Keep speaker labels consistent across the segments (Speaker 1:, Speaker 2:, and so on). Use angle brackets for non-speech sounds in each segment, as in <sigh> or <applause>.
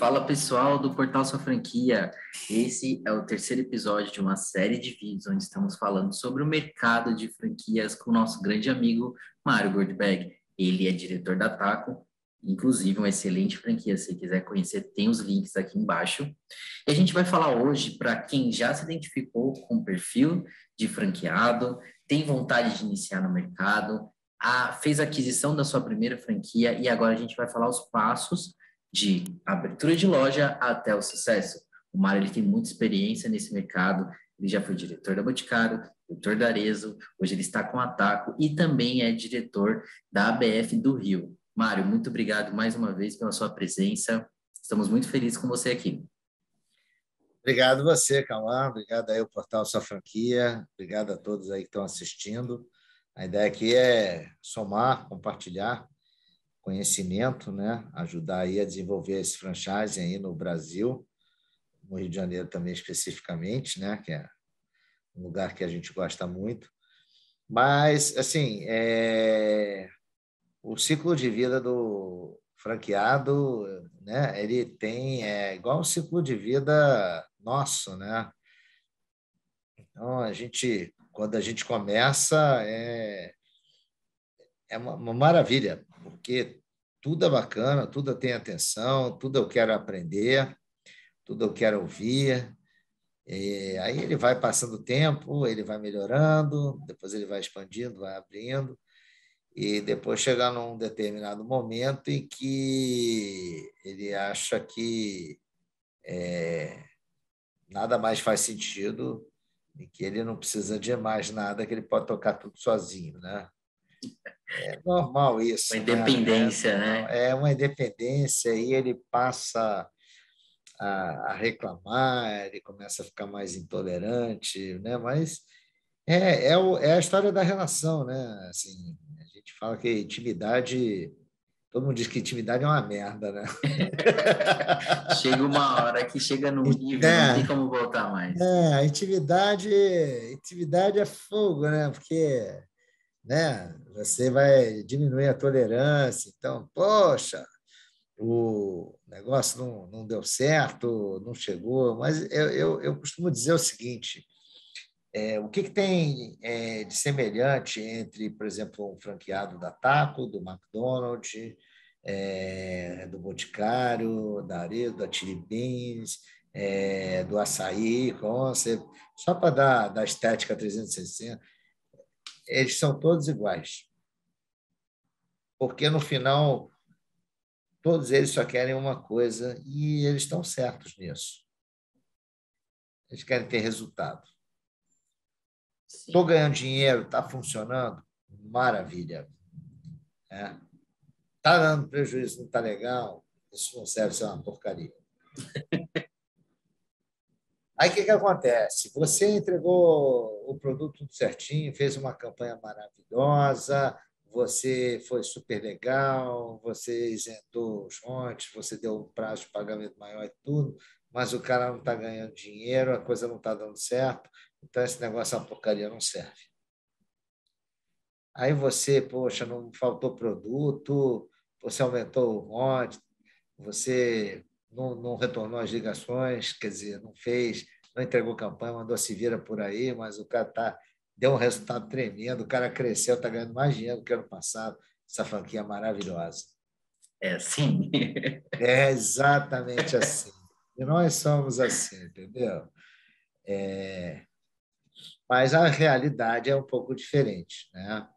Speaker 1: Fala pessoal do Portal Sua Franquia. Esse é o terceiro episódio de uma série de vídeos onde estamos falando sobre o mercado de franquias com o nosso grande amigo Mário Goldberg. Ele é diretor da Taco, inclusive uma excelente franquia. Se quiser conhecer, tem os links aqui embaixo. E a gente vai falar hoje para quem já se identificou com o perfil de franqueado, tem vontade de iniciar no mercado, a, fez a aquisição da sua primeira franquia e agora a gente vai falar os passos de abertura de loja até o sucesso. O Mário ele tem muita experiência nesse mercado, ele já foi diretor da Boticário, diretor da Arezo, hoje ele está com a Taco e também é diretor da ABF do Rio. Mário, muito obrigado mais uma vez pela sua
Speaker 2: presença. Estamos muito felizes com você aqui. Obrigado você, Cauã. Obrigado aí ao Portal Sua Franquia. Obrigado a todos aí que estão assistindo. A ideia aqui é somar, compartilhar conhecimento, né? ajudar aí a desenvolver esse franchise aí no Brasil, no Rio de Janeiro também especificamente, né? que é um lugar que a gente gosta muito. Mas, assim, é... o ciclo de vida do franqueado, né? ele tem, é igual o ciclo de vida nosso, né? Então, a gente, quando a gente começa, é, é uma, uma maravilha, porque tudo é bacana, tudo tem atenção, tudo eu quero aprender, tudo eu quero ouvir. E aí ele vai passando o tempo, ele vai melhorando, depois ele vai expandindo, vai abrindo, e depois chegar num determinado momento em que ele acha que é, nada mais faz sentido e que ele não precisa de mais nada, que ele pode tocar tudo sozinho, né? É normal isso. Uma né? independência, né? É, né? é uma independência e ele passa a, a, reclamar, ele começa a ficar mais intolerante, né? Mas é, é, o, é a história da relação, né? Assim, a gente fala que intimidade Todo mundo diz que intimidade é uma merda, né? <laughs> chega uma hora que chega no nível, é, não tem como voltar mais. É, intimidade, intimidade é fogo, né? Porque, né? você vai diminuir a tolerância. Então, poxa, o negócio não, não deu certo, não chegou. Mas eu, eu, eu costumo dizer o seguinte: é, o que, que tem é, de semelhante entre, por exemplo, um franqueado da Taco, do McDonald's, é, do Boticário, da Aredo, da Chili Beans, é, do Açaí, só para dar da estética 360 eles são todos iguais. Porque no final, todos eles só querem uma coisa e eles estão certos nisso. Eles querem ter resultado. Estou ganhando dinheiro, está funcionando? Maravilha. Está é. Tá dando prejuízo, não está legal? Isso não serve ser é uma porcaria. <laughs> Aí o que, que acontece? Você entregou o produto tudo certinho, fez uma campanha maravilhosa, você foi super legal, você isentou os montes, você deu um prazo de pagamento maior e tudo, mas o cara não está ganhando dinheiro, a coisa não está dando certo, então esse negócio, uma porcaria não serve. Aí você, poxa, não faltou produto, você aumentou o monte, você não, não retornou as ligações, quer dizer, não fez, não entregou campanha, mandou se vira por aí, mas o cara tá, deu um resultado tremendo, o cara cresceu, está ganhando mais dinheiro que ano passado, essa franquia maravilhosa. É assim? <laughs> é exatamente assim. E nós somos assim, entendeu? É... Mas a realidade é um pouco diferente, né?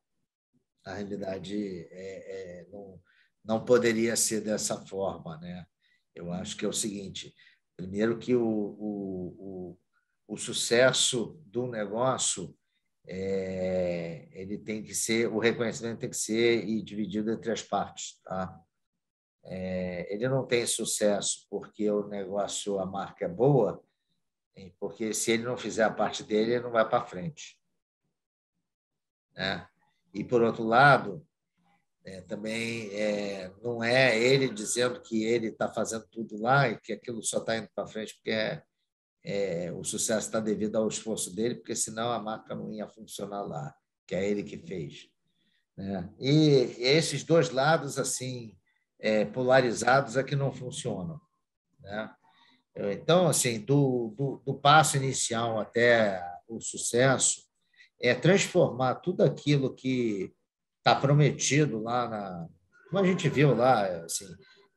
Speaker 2: A realidade é, é, não, não poderia ser dessa forma, né? Eu acho que é o seguinte: primeiro, que o, o, o, o sucesso do negócio é, ele tem que ser, o reconhecimento tem que ser e dividido entre as partes. Tá? É, ele não tem sucesso porque o negócio, a marca é boa, porque se ele não fizer a parte dele, ele não vai para frente. Né? E, por outro lado, é, também é, não é ele dizendo que ele está fazendo tudo lá e que aquilo só está indo para frente porque é, é o sucesso está devido ao esforço dele, porque senão a marca não ia funcionar lá, que é ele que fez. Né? E esses dois lados assim é, polarizados é que não funcionam. Né? Então, assim, do, do, do passo inicial até o sucesso, é transformar tudo aquilo que está prometido lá na. Como a gente viu lá, assim,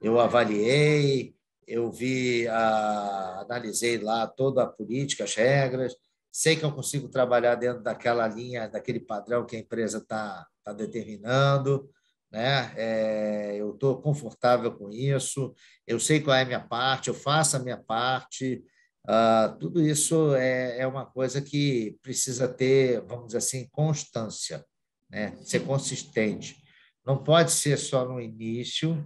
Speaker 2: eu avaliei, eu vi, a, analisei lá toda a política, as regras, sei que eu consigo trabalhar dentro daquela linha, daquele padrão que a empresa está tá determinando, né? É, eu estou confortável com isso, eu sei qual é a minha parte, eu faço a minha parte. Uh, tudo isso é, é uma coisa que precisa ter, vamos dizer assim, constância né? ser consistente. Não pode ser só no início,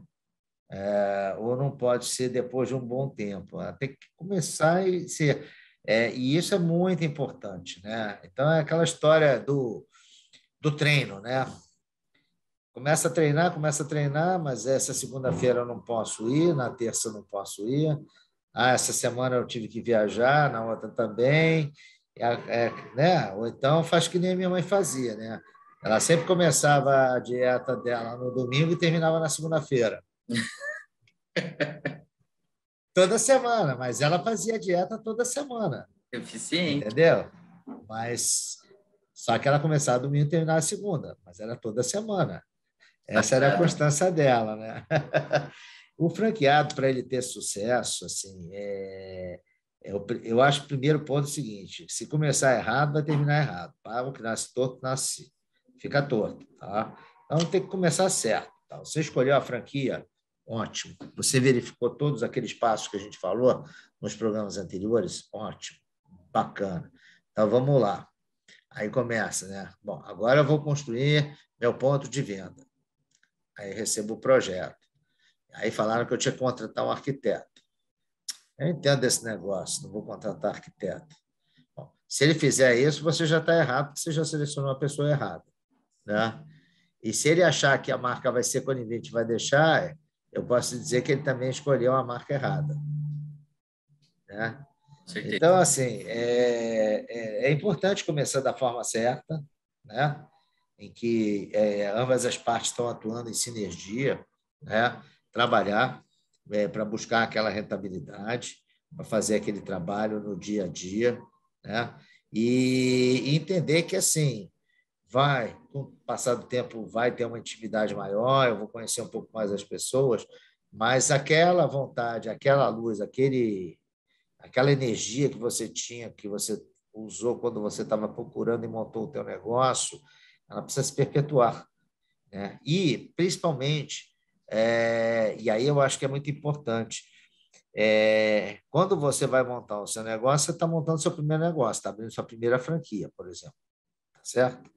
Speaker 2: é, ou não pode ser depois de um bom tempo. tem que começar e ser. É, e isso é muito importante. Né? Então, é aquela história do, do treino. Né? Começa a treinar, começa a treinar, mas essa segunda-feira eu não posso ir, na terça eu não posso ir, ah, essa semana eu tive que viajar, na outra também. É, é né? Ou então faz que nem a minha mãe fazia, né? Ela sempre começava a dieta dela no domingo e terminava na segunda-feira. <laughs> toda semana, mas ela fazia dieta toda semana. Eficiente. Entendeu? Mas só que ela começava domingo e terminava segunda, mas era toda semana. Essa era a constância dela, né? <laughs> o franqueado para ele ter sucesso, assim, é, eu, é eu acho o primeiro ponto é o seguinte: se começar errado, vai terminar errado. Pago que nasce torto, nasce fica torto. Tá? Então tem que começar certo. Tá? Você escolheu a franquia, ótimo. Você verificou todos aqueles passos que a gente falou nos programas anteriores, ótimo, bacana. Então vamos lá. Aí começa, né? Bom, agora eu vou construir meu ponto de venda. Aí recebo o projeto. Aí falaram que eu tinha que contratar um arquiteto. Eu entendo esse negócio, não vou contratar arquiteto. Bom, se ele fizer isso, você já está errado, porque você já selecionou a pessoa errada. Né? E se ele achar que a marca vai ser conivente vai deixar, eu posso dizer que ele também escolheu a marca errada. Né? Então, assim, é, é, é, importante começar da forma certa, né? em que é, ambas as partes estão atuando em sinergia, né? trabalhar é, para buscar aquela rentabilidade, para fazer aquele trabalho no dia a dia, né? e, e entender que, assim, vai, com o passar do tempo, vai ter uma intimidade maior, eu vou conhecer um pouco mais as pessoas, mas aquela vontade, aquela luz, aquele, aquela energia que você tinha, que você usou quando você estava procurando e montou o teu negócio, ela precisa se perpetuar. Né? E, principalmente, é, e aí eu acho que é muito importante, é, quando você vai montar o seu negócio, você está montando seu primeiro negócio, está abrindo sua primeira franquia, por exemplo. Tá certo?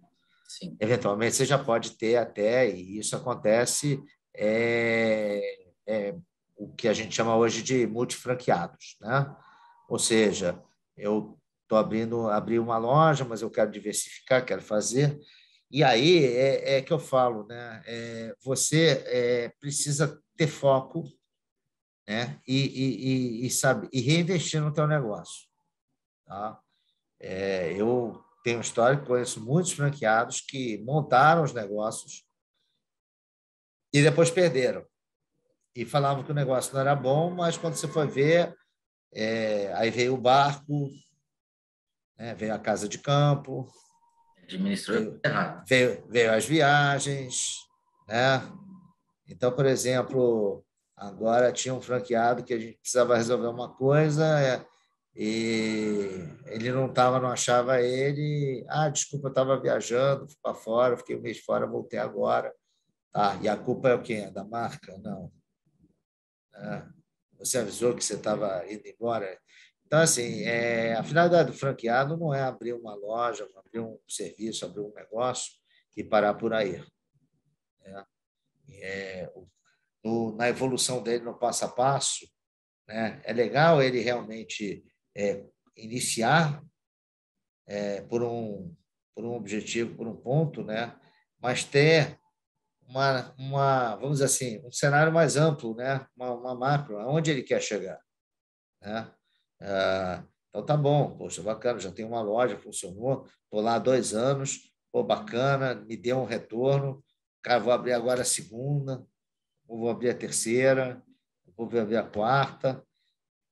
Speaker 2: Sim. Eventualmente, você já pode ter até, e isso acontece, é, é, o que a gente chama hoje de multifranqueados. Né? Ou seja, eu estou abrindo abri uma loja, mas eu quero diversificar, quero fazer. E aí é, é que eu falo, né? É, você é, precisa ter foco né? e, e, e, e, sabe, e reinvestir no teu negócio. Tá? É, eu tem um histórico, conheço muitos franqueados que montaram os negócios e depois perderam. E falavam que o negócio não era bom, mas quando você foi ver, é, aí veio o barco, né, veio a casa de campo.
Speaker 1: Administrou veio, errado.
Speaker 2: Veio, veio as viagens. Né? Então, por exemplo, agora tinha um franqueado que a gente precisava resolver uma coisa, é, e ele não estava, não achava ele. Ah, desculpa, eu estava viajando, fui para fora, fiquei um mês fora, voltei agora. Ah, e a culpa é o quê? É da marca? Não. Né? você avisou que você estava indo embora? Então, assim, é, a finalidade do franqueado não é abrir uma loja, abrir um serviço, abrir um negócio e parar por aí. Né? É, é, no, na evolução dele no passo a passo, né, é legal ele realmente é, iniciar é, por, um, por um objetivo, por um ponto, né? mas ter uma, uma vamos dizer assim, um cenário mais amplo, né? uma, uma macro, aonde ele quer chegar. Né? Ah, então tá bom, poxa, bacana, já tem uma loja, funcionou, estou lá há dois anos, pô, bacana, me deu um retorno, cara, vou abrir agora a segunda, vou abrir a terceira, vou abrir a quarta,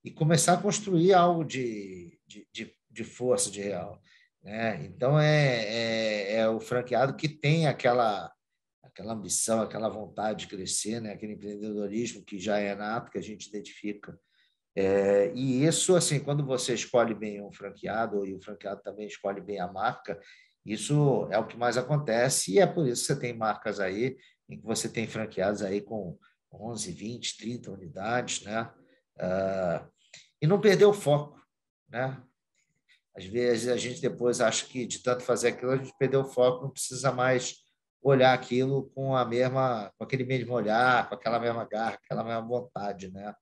Speaker 2: e começar a construir algo de, de, de, de força, de real. Né? Então, é, é, é, o franqueado que tem aquela, aquela ambição, aquela vontade de crescer, né? aquele empreendedorismo que já é nato, que a gente identifica. É, e isso, assim, quando você escolhe bem um franqueado e o franqueado também escolhe bem a marca, isso é o que mais acontece e é por isso que você tem marcas aí em que você tem franqueados aí com 11, 20, 30 unidades, né? Uh, e não perder o foco, né? Às vezes a gente depois acha que de tanto fazer aquilo a gente perdeu o foco, não precisa mais olhar aquilo com a mesma, com aquele mesmo olhar, com aquela mesma garra, aquela mesma vontade, né?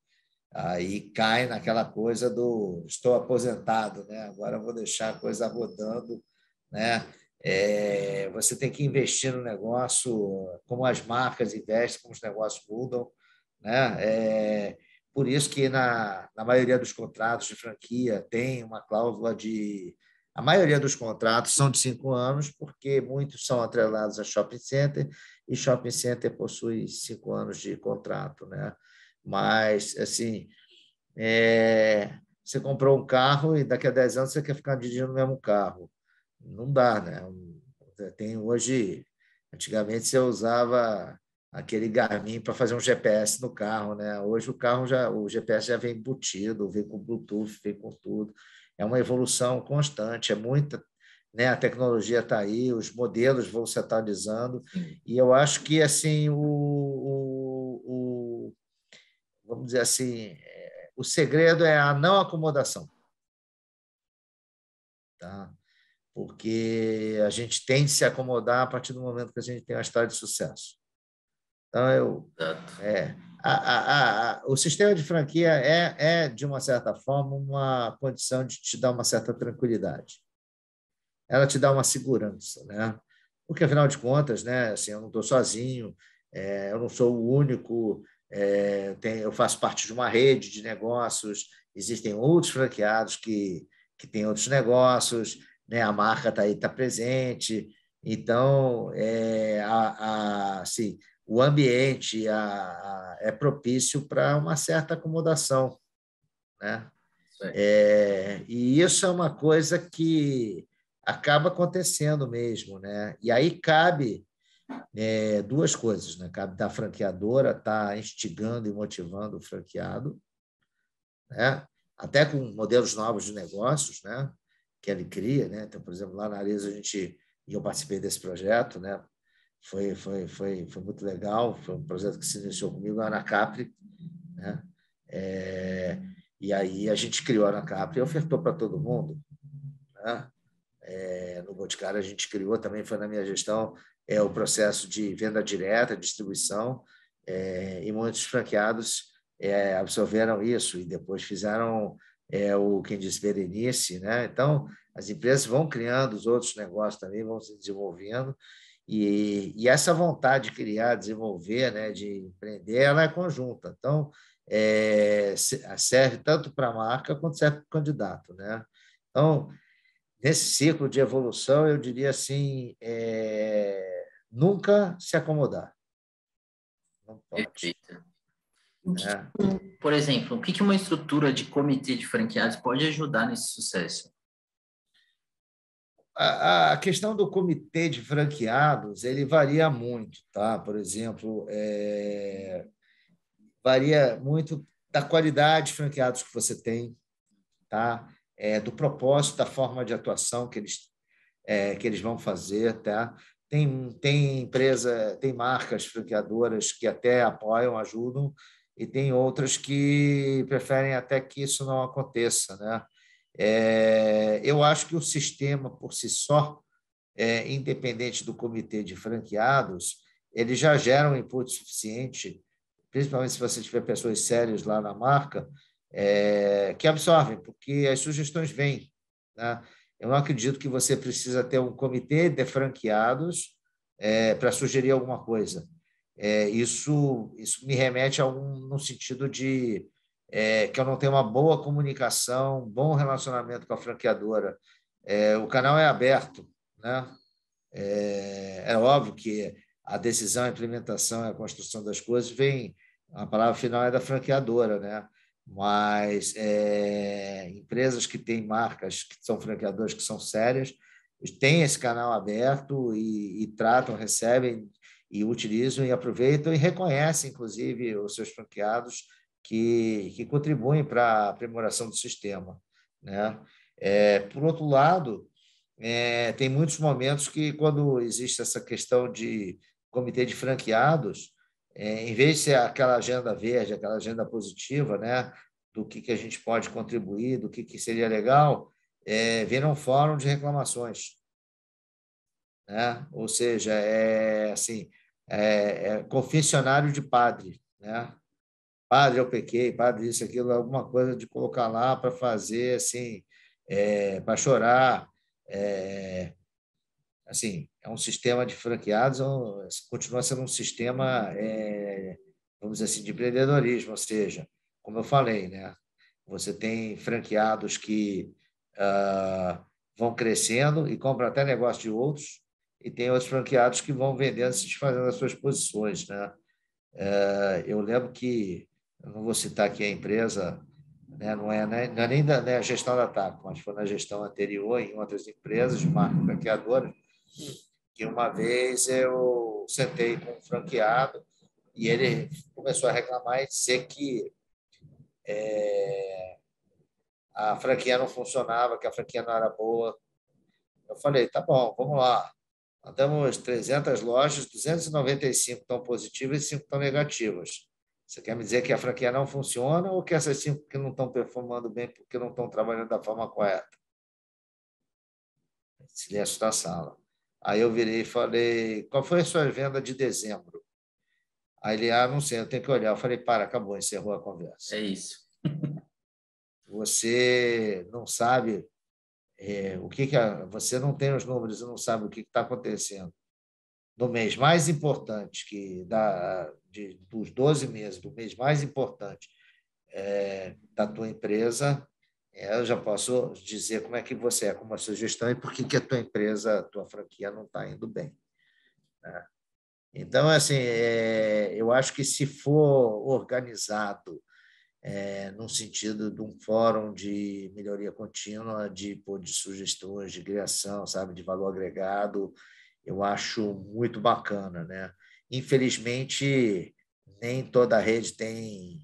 Speaker 2: Aí cai naquela coisa do estou aposentado, né? Agora vou deixar a coisa rodando, né? É, você tem que investir no negócio, como as marcas investem, como os negócios mudam, né? É, por isso que na, na maioria dos contratos de franquia tem uma cláusula de... A maioria dos contratos são de cinco anos, porque muitos são atrelados a shopping center, e shopping center possui cinco anos de contrato. Né? Mas, assim, é... você comprou um carro e daqui a dez anos você quer ficar dirigindo o mesmo carro. Não dá, né? Tem hoje... Antigamente você usava aquele Garmin para fazer um GPS no carro, né? Hoje o carro já, o GPS já vem embutido, vem com Bluetooth, vem com tudo. É uma evolução constante, é muita, né? A tecnologia está aí, os modelos vão se atualizando e eu acho que assim o, o, o vamos dizer assim, o segredo é a não acomodação, tá? Porque a gente tem de se acomodar a partir do momento que a gente tem uma história de sucesso. Então, eu. É, a, a, a, o sistema de franquia é, é, de uma certa forma, uma condição de te dar uma certa tranquilidade. Ela te dá uma segurança, né? Porque, afinal de contas, né, assim, eu não estou sozinho, é, eu não sou o único, é, tem, eu faço parte de uma rede de negócios, existem outros franqueados que, que têm outros negócios, né, a marca está aí, está presente. Então, é, a, a, assim, o ambiente a, a, é propício para uma certa acomodação. Né? É, e isso é uma coisa que acaba acontecendo mesmo. Né? E aí cabe é, duas coisas: né? cabe da franqueadora estar tá instigando e motivando o franqueado, né? até com modelos novos de negócios né? que ele cria. Né? Então, por exemplo, lá na Arisa, a gente, e eu participei desse projeto, né? foi, foi, foi, foi muito legal, foi um projeto que se iniciou comigo na Anacapri, né? É, e aí a gente criou a Anacapri e ofertou para todo mundo. Né? É, no Boticário a gente criou, também foi na minha gestão, é o processo de venda direta, distribuição, é, e muitos franqueados é, absorveram isso e depois fizeram é, o quem diz Berenice, né? Então, as empresas vão criando os outros negócios também, vão se desenvolvendo, e, e essa vontade de criar, desenvolver, né, de empreender, ela é conjunta. Então, é, serve tanto para a marca quanto serve para o candidato. Né? Então, nesse ciclo de evolução, eu diria assim, é, nunca se acomodar. Não pode. Perfeito. É.
Speaker 1: Por exemplo, o que uma estrutura de comitê de franqueados pode ajudar nesse sucesso?
Speaker 2: a, a, questão do comitê de franqueados ele varia muito, tá? Por exemplo, é, varia muito da qualidade de franqueados que você tem, tá? É, do propósito, da forma de atuação que eles é, que eles vão fazer, tá? Tem tem empresa, tem marcas franqueadoras que até apoiam, ajudam e tem outras que preferem até que isso não aconteça, né? É, eu acho que o sistema por si só, é, independente do comitê de franqueados, ele já gera um input suficiente, principalmente se você tiver pessoas sérias lá na marca, é, que absorvem, porque as sugestões vêm. Né? Eu não acredito que você precisa ter um comitê de franqueados é, para sugerir alguma coisa. É, isso, isso me remete a um no sentido de é, que eu não tenho uma boa comunicação, um bom relacionamento com a franqueadora. É, o canal é aberto, né? É, é, óbvio que a decisão, a implementação, a construção das coisas vem, a palavra final é da franqueadora, né? Mas é, empresas que têm marcas, que são franqueadoras, que são sérias, têm esse canal aberto e, e tratam, recebem e utilizam e aproveitam e reconhecem, inclusive, os seus franqueados que, que contribuem para a aprimoração do sistema. Né? É, por outro lado, é, tem muitos momentos que, quando existe essa questão de comitê de franqueados, é, em vez de ser aquela agenda verde, aquela agenda positiva, né, do que, que a gente pode contribuir, do que, que seria legal, é, viram um fórum de reclamações. Né? Ou seja, é assim, é, é confessionário de padre. Né? padre, eu pequei, padre, isso, aquilo, alguma coisa de colocar lá para fazer, assim, é, para chorar. É, assim, é um sistema de franqueados, é continua sendo um sistema, é, vamos dizer assim, de empreendedorismo, ou seja, como eu falei, né? Você tem franqueados que ah, vão crescendo e compram até negócio de outros, e tem outros franqueados que vão vendendo, se desfazendo as suas posições, né? Ah, eu lembro que eu não vou citar aqui a empresa, né, não, é, né, não é nem da né, gestão da TAC, mas foi na gestão anterior em outras empresas, de marca franqueadora, que uma vez eu sentei com um franqueado e ele começou a reclamar e dizer que é, a franquia não funcionava, que a franquia não era boa. Eu falei, tá bom, vamos lá. Andamos temos 300 lojas, 295 estão positivas e 5 estão negativas. Você quer me dizer que a franquia não funciona ou que essas cinco que não estão performando bem porque não estão trabalhando da forma correta? Silêncio da sala. Aí eu virei e falei: qual foi a sua venda de dezembro? Aí ele, ah, não sei, eu tenho que olhar. Eu falei: para, acabou, encerrou a conversa. É isso. <laughs> você não sabe é, o que, que a, você não tem os números e não sabe o que está acontecendo do mês mais importante, que da, de, dos 12 meses do mês mais importante é, da tua empresa, é, eu já posso dizer como é que você é como a sua gestão e por que, que a tua empresa, a tua franquia não está indo bem. Né? Então, assim, é, eu acho que se for organizado é, no sentido de um fórum de melhoria contínua, de, de sugestões, de criação, sabe, de valor agregado, eu acho muito bacana. Né? Infelizmente, nem toda rede tem,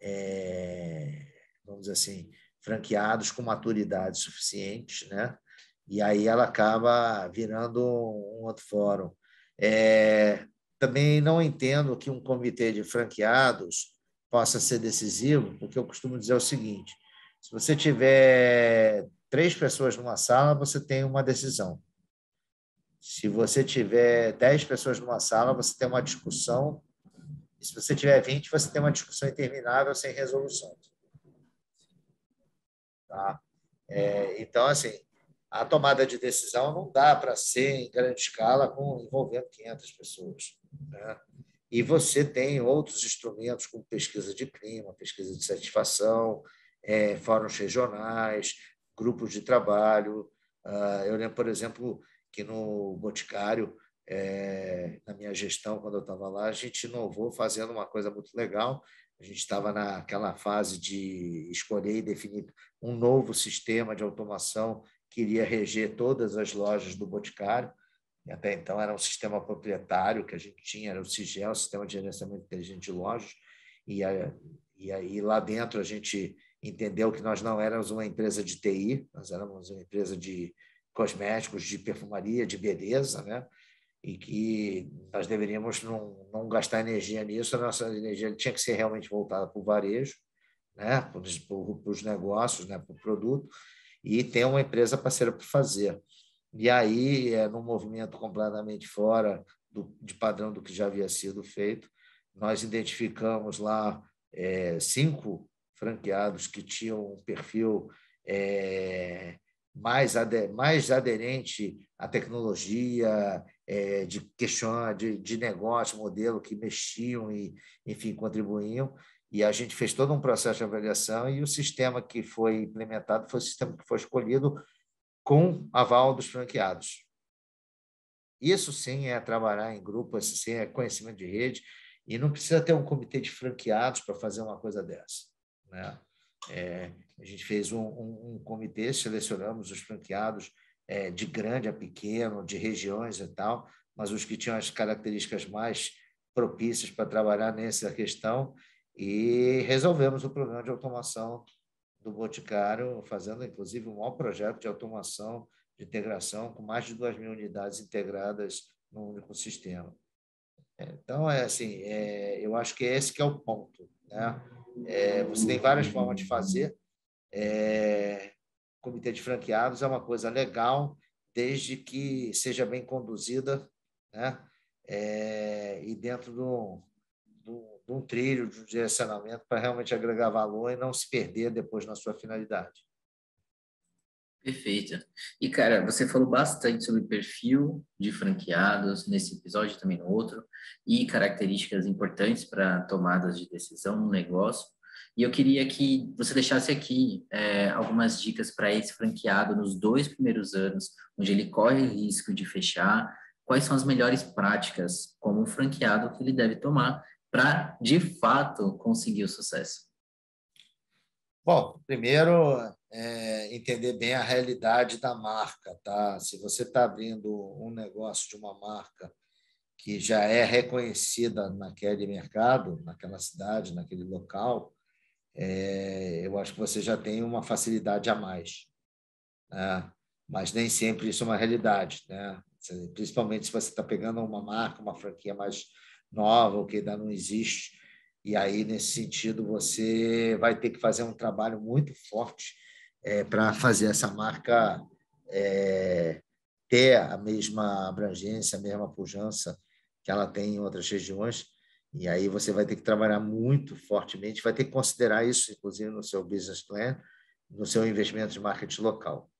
Speaker 2: é, vamos dizer assim, franqueados com maturidade suficiente, né? e aí ela acaba virando um outro fórum. É, também não entendo que um comitê de franqueados possa ser decisivo, porque eu costumo dizer o seguinte: se você tiver três pessoas numa sala, você tem uma decisão. Se você tiver 10 pessoas numa sala, você tem uma discussão. E se você tiver 20, você tem uma discussão interminável sem resolução. Tá? É, então, assim, a tomada de decisão não dá para ser em grande escala com, envolvendo 500 pessoas. Né? E você tem outros instrumentos como pesquisa de clima, pesquisa de satisfação, é, fóruns regionais, grupos de trabalho. Uh, eu lembro, por exemplo, que no Boticário, é, na minha gestão, quando eu estava lá, a gente inovou fazendo uma coisa muito legal. A gente estava naquela fase de escolher e definir um novo sistema de automação que iria reger todas as lojas do Boticário. E até então era um sistema proprietário que a gente tinha, era o SIGEL, Sistema de Gerenciamento Inteligente de Lojas. E, a, e aí lá dentro a gente entendeu que nós não éramos uma empresa de TI, nós éramos uma empresa de cosméticos, de perfumaria, de beleza, né? e que nós deveríamos não, não gastar energia nisso, a nossa energia tinha que ser realmente voltada para o varejo, né? para os negócios, né? para o produto, e ter uma empresa parceira para fazer. E aí, é, num movimento completamente fora do, de padrão do que já havia sido feito, nós identificamos lá é, cinco franqueados que tinham um perfil é, mais, ader, mais aderente à tecnologia, é, de questão de, de negócio, modelo que mexiam e, enfim, contribuíam. E a gente fez todo um processo de avaliação e o sistema que foi implementado foi o sistema que foi escolhido com aval dos franqueados. Isso sim é trabalhar em grupo, isso sim é conhecimento de rede, e não precisa ter um comitê de franqueados para fazer uma coisa dessa. Né? É, a gente fez um, um, um, comitê, selecionamos os franqueados é, de grande a pequeno, de regiões e tal, mas os que tinham as características mais propícias para trabalhar nessa questão e resolvemos o problema de automação do Boticário, fazendo inclusive um maior projeto de automação, de integração, com mais de 2 mil unidades integradas num único sistema. Então, é assim, é, eu acho que esse que é o ponto, né? É, você tem várias formas de fazer. É, comitê de franqueados é uma coisa legal, desde que seja bem conduzida, né? É, e dentro de um, trilho, de um direcionamento para realmente agregar valor e não se perder depois na sua finalidade. Perfeito.
Speaker 1: E, cara, você falou bastante sobre perfil de franqueados nesse episódio também no outro, e características importantes para tomadas de decisão no negócio. E eu queria que você deixasse aqui é, algumas dicas para esse franqueado nos dois primeiros anos, onde ele corre risco de fechar, quais são as melhores práticas como franqueado que ele deve tomar para, de fato, conseguir o sucesso.
Speaker 2: Bom, primeiro, é, entender bem a realidade da marca, tá? Se você está abrindo um negócio de uma marca que já é reconhecida naquele mercado, naquela cidade, naquele local, é, eu acho que você já tem uma facilidade a mais. Né? Mas nem sempre isso é uma realidade, né? Principalmente se você está pegando uma marca, uma franquia mais nova, ou que ainda não existe. E aí, nesse sentido, você vai ter que fazer um trabalho muito forte é, para fazer essa marca é, ter a mesma abrangência, a mesma pujança que ela tem em outras regiões. E aí você vai ter que trabalhar muito fortemente, vai ter que considerar isso, inclusive, no seu business plan, no seu investimento de marketing local.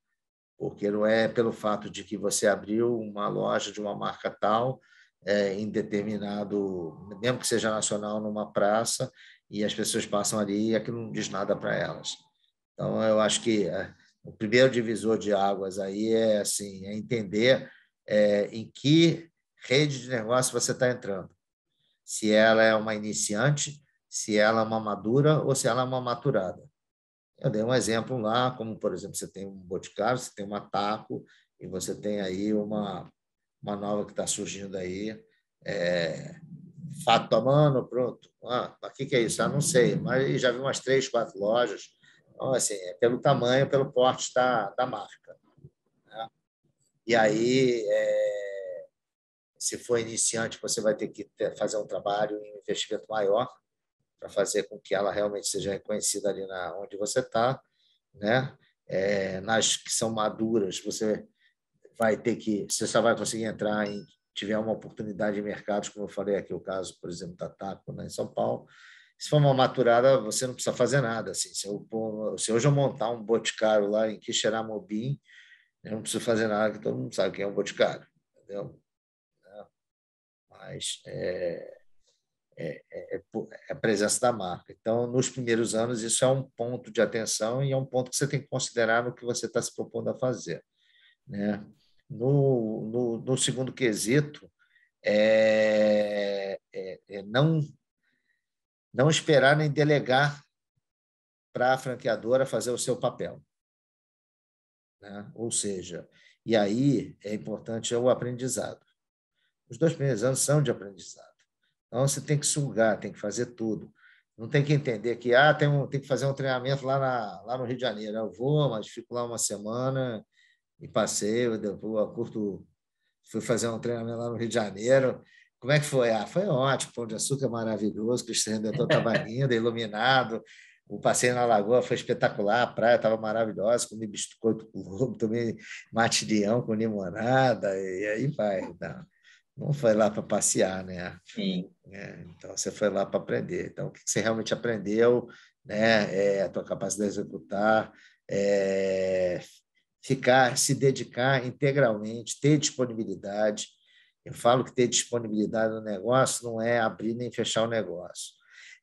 Speaker 2: Porque não é pelo fato de que você abriu uma loja de uma marca tal, é, em determinado, mesmo que seja nacional, numa praça, e as pessoas passam ali e aquilo não diz nada para elas. Então, eu acho que é, o primeiro divisor de águas aí é assim, é entender é, em que rede de negócio você está entrando. Se ela é uma iniciante, se ela é uma madura ou se ela é uma maturada. Eu dei um exemplo lá, como, por exemplo, você tem um boticário, você tem uma taco e você tem aí uma, uma nova que está surgindo aí, é, fato a mano, pronto. Ah, o que, que é isso? Ah, não sei, mas já vi umas três, quatro lojas então, assim, é pelo tamanho, pelo porte da, da marca. Né? E aí, é, se for iniciante, você vai ter que ter, fazer um trabalho e um investimento maior para fazer com que ela realmente seja reconhecida ali na, onde você está. Né? É, nas que são maduras, você vai ter que, você só vai conseguir entrar em tiver uma oportunidade de mercados, como eu falei aqui o caso, por exemplo, da Taco né, em São Paulo, se for uma maturada, você não precisa fazer nada. Assim. Se, eu, se hoje eu montar um boticário lá em Quixeramobim, eu não preciso fazer nada, porque todo mundo sabe quem é um boticário. Entendeu? Né? Mas é, é, é, é, é a presença da marca. Então, nos primeiros anos, isso é um ponto de atenção e é um ponto que você tem que considerar no que você está se propondo a fazer. Né? No, no, no segundo quesito, é, é, é não não esperar nem delegar para a franqueadora fazer o seu papel. Né? Ou seja, e aí é importante é o aprendizado. Os dois primeiros anos são de aprendizado. Então, você tem que sugar, tem que fazer tudo. Não tem que entender que ah, tem, um, tem que fazer um treinamento lá, na, lá no Rio de Janeiro. Eu vou, mas fico lá uma semana e passeio, eu curto, fui fazer um treinamento lá no Rio de Janeiro como é que foi? Ah, foi ótimo, pão de açúcar é maravilhoso, Cristo Redentor estava tá <laughs> lindo, é iluminado, o passeio na lagoa foi espetacular, a praia estava maravilhosa, comi biscoito com lobo, tomei matilhão com limonada, e aí vai. Não, não foi lá para passear, né? Sim. É, então, você foi lá para aprender. Então, o que você realmente aprendeu, né? É a tua capacidade de executar, é ficar, se dedicar integralmente, ter disponibilidade, eu falo que ter disponibilidade no negócio não é abrir nem fechar o negócio.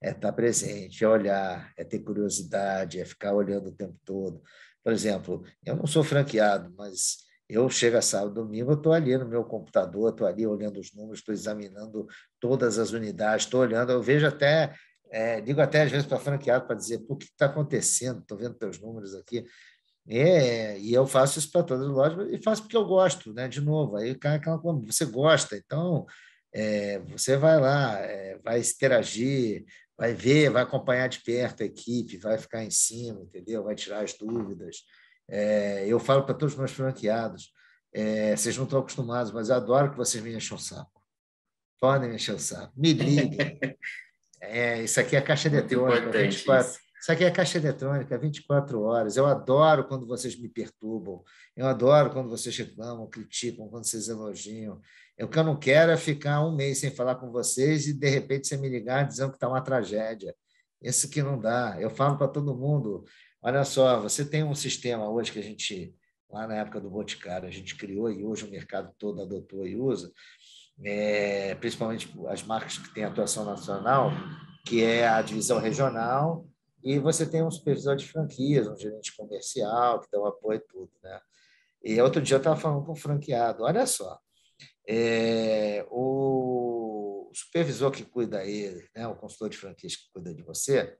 Speaker 2: É estar presente, é olhar, é ter curiosidade, é ficar olhando o tempo todo. Por exemplo, eu não sou franqueado, mas eu chego a sábado, domingo, eu estou ali no meu computador, estou ali olhando os números, estou examinando todas as unidades, estou olhando, eu vejo até, é, digo até às vezes para franqueado para dizer, o que está acontecendo? Estou vendo teus números aqui. É, e eu faço isso para todas as lojas e faço porque eu gosto, né? De novo, aí cai aquela coisa, você gosta, então é, você vai lá, é, vai interagir, vai ver, vai acompanhar de perto a equipe, vai ficar em cima, entendeu? Vai tirar as dúvidas. É, eu falo para todos os meus franqueados, é, vocês não estão acostumados, mas eu adoro que vocês me enchem o saco. Podem me encher o saco. Me liguem. <laughs> É, isso aqui é a caixa de teoria. 24, isso aqui é caixa eletrônica, 24 horas. Eu adoro quando vocês me perturbam. Eu adoro quando vocês reclamam, criticam, quando vocês elogiam. É, o que eu não quero é ficar um mês sem falar com vocês e, de repente, você me ligar dizendo que está uma tragédia. Isso que não dá. Eu falo para todo mundo: olha só, você tem um sistema hoje que a gente, lá na época do Boticário, a gente criou e hoje o mercado todo adotou e usa, é, principalmente as marcas que têm atuação nacional, que é a divisão regional e você tem um supervisor de franquias, um gerente comercial, que dá o apoio e tudo, né? E outro dia eu estava falando com um franqueado, olha só, é, o supervisor que cuida ele, né, o consultor de franquias que cuida de você,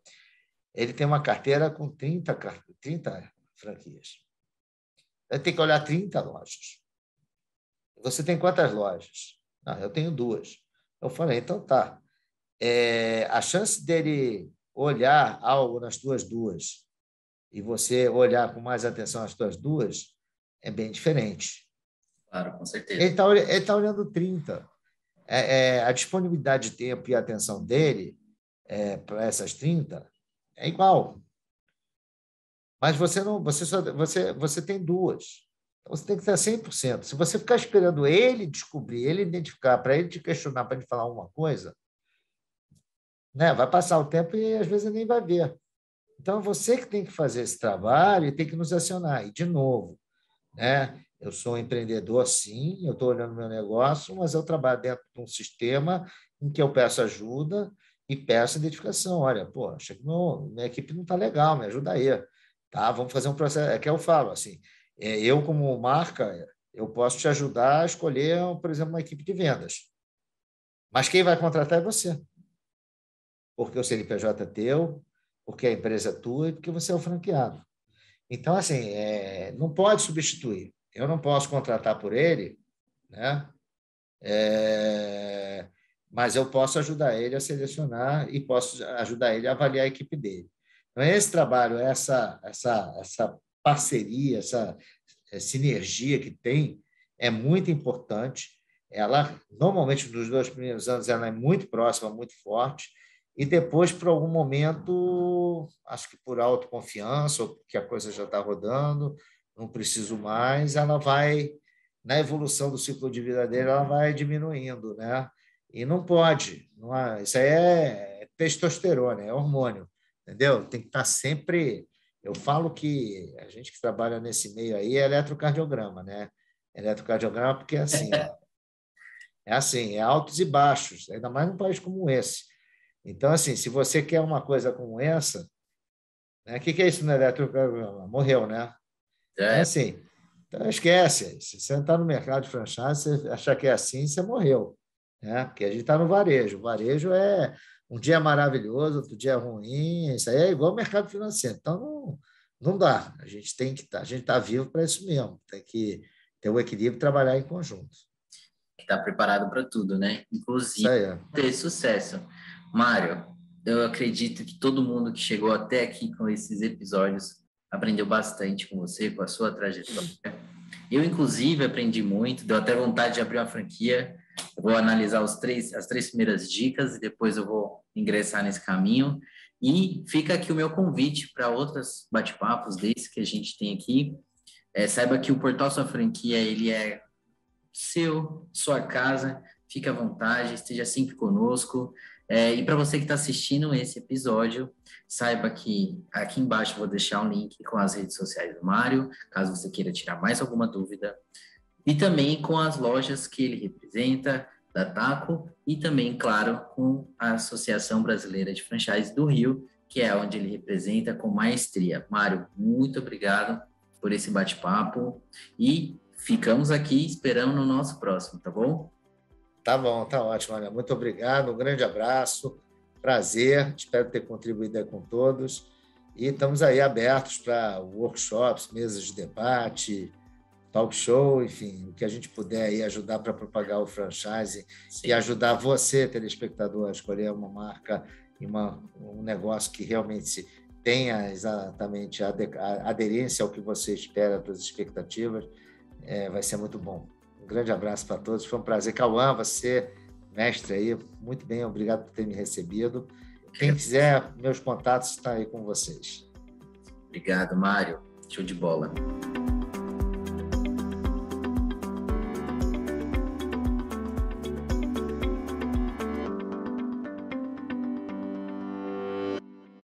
Speaker 2: ele tem uma carteira com 30, 30 franquias. Ele tem que olhar 30 lojas. Você tem quantas lojas? Ah, eu tenho duas. Eu falei, então tá. É, a chance dele olhar algo nas tuas duas e você olhar com mais atenção as tuas duas, é bem diferente. Claro, com certeza. Ele está tá olhando 30. É, é, a disponibilidade de tempo e a atenção dele é, para essas 30 é igual. Mas você não, você só, você, você tem duas. Então você tem que estar 100%. Se você ficar esperando ele descobrir, ele identificar, para ele te questionar, para ele falar alguma coisa, né? Vai passar o tempo e às vezes nem vai ver. Então, você que tem que fazer esse trabalho e tem que nos acionar. E, de novo, né? eu sou um empreendedor, sim, eu estou olhando meu negócio, mas eu trabalho dentro de um sistema em que eu peço ajuda e peço identificação. Olha, pô, acho que meu, minha equipe não está legal, me ajuda aí. Tá, vamos fazer um processo. É que eu falo, assim, é, eu como marca, eu posso te ajudar a escolher, por exemplo, uma equipe de vendas. Mas quem vai contratar é você porque o CNPJ é teu, porque a empresa é tua e porque você é o franqueado. Então, assim, é, não pode substituir. Eu não posso contratar por ele, né? É, mas eu posso ajudar ele a selecionar e posso ajudar ele a avaliar a equipe dele. Então, esse trabalho, essa, essa, essa parceria, essa sinergia que tem é muito importante. Ela, normalmente, nos dois primeiros anos, ela é muito próxima, muito forte e depois, por algum momento, acho que por autoconfiança, ou porque a coisa já está rodando, não preciso mais, ela vai, na evolução do ciclo de vida dele ela vai diminuindo, né? E não pode, não há, isso aí é, é testosterona, é hormônio, entendeu? Tem que estar tá sempre. Eu falo que a gente que trabalha nesse meio aí é eletrocardiograma, né? Eletrocardiograma, porque é assim, é assim, é altos e baixos, ainda mais num país como esse então, assim, se você quer uma coisa como essa, o né, que, que é isso no eletrocardiograma? Morreu, né? É. Então, assim, então esquece. Se você está no mercado de franchise, você achar que é assim, você morreu. Né? Porque a gente está no varejo. O varejo é um dia maravilhoso, outro dia ruim. Isso aí é igual ao mercado financeiro. Então, não, não dá. A gente tem que tá, a gente está vivo para isso mesmo. Tem que ter o um equilíbrio e trabalhar em conjunto.
Speaker 1: Está preparado para tudo, né? Inclusive é. ter sucesso. Mário, eu acredito que todo mundo que chegou até aqui com esses episódios aprendeu bastante com você, com a sua trajetória. Eu, inclusive, aprendi muito, deu até vontade de abrir uma franquia. Eu vou analisar os três, as três primeiras dicas e depois eu vou ingressar nesse caminho. E fica aqui o meu convite para outros bate-papos desse que a gente tem aqui. É, saiba que o Portal Sua Franquia, ele é seu, sua casa, fique à vontade, esteja sempre conosco. É, e para você que está assistindo esse episódio, saiba que aqui embaixo vou deixar um link com as redes sociais do Mário, caso você queira tirar mais alguma dúvida, e também com as lojas que ele representa, da TACO, e também, claro, com a Associação Brasileira de Franchise do Rio, que é onde ele representa com maestria. Mário, muito obrigado por esse bate-papo e
Speaker 2: ficamos aqui esperando o nosso próximo, tá bom? Tá bom, tá ótimo. Olha, muito obrigado, um grande abraço, prazer, espero ter contribuído com todos. E estamos aí abertos para workshops, mesas de debate, talk show, enfim, o que a gente puder aí ajudar para propagar o franchise Sim. e ajudar você, telespectador, a escolher uma marca e uma, um negócio que realmente tenha exatamente a, aderência ao que você espera, às suas expectativas, é, vai ser muito bom. Um grande abraço para todos, foi um prazer. Cauã, você, mestre aí, muito bem, obrigado por ter me recebido. Quem quiser, meus contatos estão aí com vocês.
Speaker 1: Obrigado, Mário. Show de bola.